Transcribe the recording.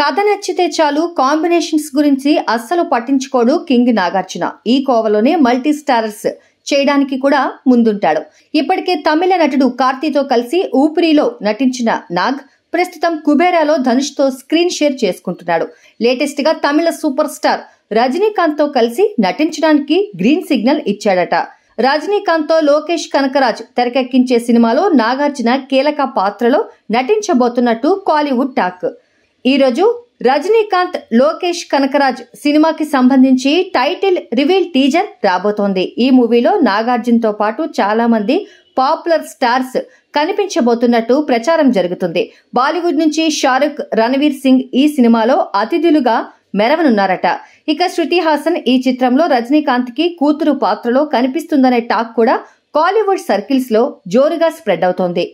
కథ నచ్చితే చాలు కాంబినేషన్స్ గురించి అస్సలు పట్టించుకోడు కింగ్ నాగార్జున ఈ కోవలోనే మల్టీ స్టారర్స్ చేయడానికి కూడా ముందుంటాడు ఇప్పటికే తమిళ నటుడు కార్తీతో కలిసి ఊపిరిలో నటించిన నాగ్ ప్రస్తుతం కుబేరాలో ధనుష్తో స్క్రీన్ షేర్ చేసుకుంటున్నాడు లేటెస్ట్ గా తమిళ సూపర్ స్టార్ రజనీకాంత్ తో కలిసి నటించడానికి గ్రీన్ సిగ్నల్ ఇచ్చాడట రజనీకాంత్ తో లోకేష్ కనకరాజ్ తెరకెక్కించే సినిమాలో నాగార్జున కీలక పాత్రలో నటించబోతున్నట్టు కాలీవుడ్ టాక్ ఈరోజు రజనీకాంత్ లోకేష్ కనకరాజ్ సినిమాకి సంబంధించి టైటిల్ రివీల్ టీజర్ రాబోతోంది ఈ మూవీలో తో పాటు చాలా మంది పాపులర్ స్టార్స్ కనిపించబోతున్నట్టు ప్రచారం జరుగుతుంది బాలీవుడ్ నుంచి షారుఖ్ రణవీర్ సింగ్ ఈ సినిమాలో అతిథులుగా మెరవనున్నారట ఇక శృతి హాసన్ ఈ చిత్రంలో రజనీకాంత్ కి కూతురు పాత్రలో కనిపిస్తుందనే టాక్ కూడా కాలీవుడ్ సర్కిల్స్ లో జోరుగా స్ప్రెడ్ అవుతోంది